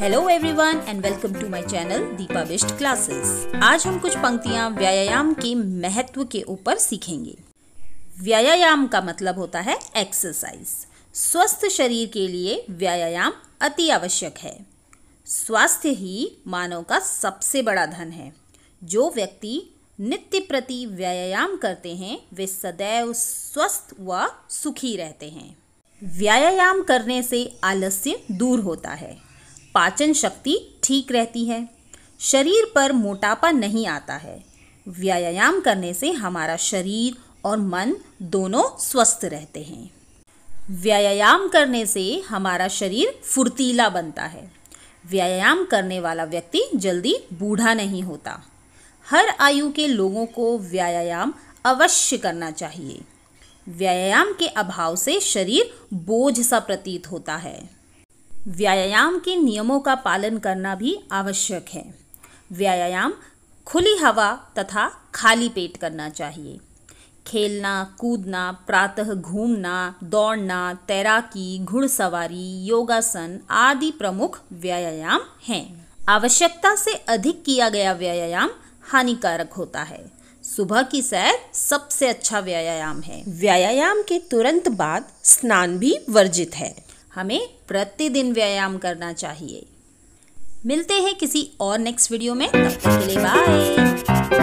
hello everyone and welcome to my channel Deepa best classes आज हम कुछ पंक्तियां व्यायाम के महत्व के ऊपर सीखेंगे व्यायाम का मतलब होता है एक्सरसाइज स्वस्थ शरीर के लिए व्यायाम अति आवश्यक है स्वास्थ्य ही मानव का सबसे बड़ा धन है जो व्यक्ति नित्य प्रति व्यायाम करते हैं वे सदैव स्वस्थ व सुखी रहते हैं व्यायाम करने से आलस्य दूर होता है पाचन शक्ति ठीक रहती है शरीर पर मोटापा नहीं आता है व्यायाम करने से हमारा शरीर और मन दोनों स्वस्थ रहते हैं व्यायाम करने से हमारा शरीर फुर्तीला बनता है व्यायाम करने वाला व्यक्ति जल्दी बूढ़ा नहीं होता हर आयु के लोगों को व्यायाम अवश्य करना चाहिए व्यायाम के अभाव से शरीर बोझ सा प्रतीत होता है व्यायाम के नियमों का पालन करना भी आवश्यक है व्यायाम खुली हवा तथा खाली पेट करना चाहिए खेलना कूदना प्रातः घूमना दौड़ना तैराकी घुड़सवारी योगासन आदि प्रमुख व्यायाम हैं आवश्यकता से अधिक किया गया व्यायाम हानिकारक होता है सुबह की सैर सबसे अच्छा व्यायाम है व्यायाम के तुरंत बाद स्नान भी वर्जित है हमें प्रतिदिन व्यायाम करना चाहिए मिलते हैं किसी और नेक्स्ट वीडियो में तब तक के लिए बाय